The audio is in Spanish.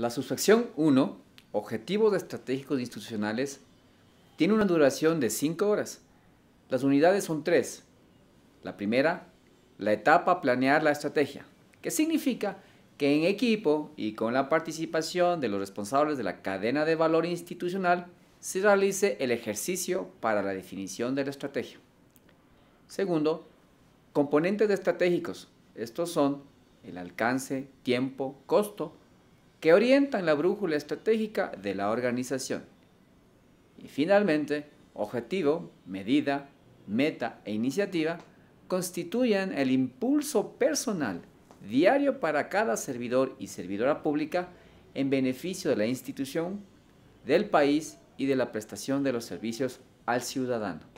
La subsección 1, Objetivos Estratégicos Institucionales, tiene una duración de 5 horas. Las unidades son tres. La primera, la etapa planear la estrategia, que significa que en equipo y con la participación de los responsables de la cadena de valor institucional se realice el ejercicio para la definición de la estrategia. Segundo, componentes estratégicos. Estos son el alcance, tiempo, costo que orientan la brújula estratégica de la organización. Y finalmente, objetivo, medida, meta e iniciativa constituyen el impulso personal diario para cada servidor y servidora pública en beneficio de la institución, del país y de la prestación de los servicios al ciudadano.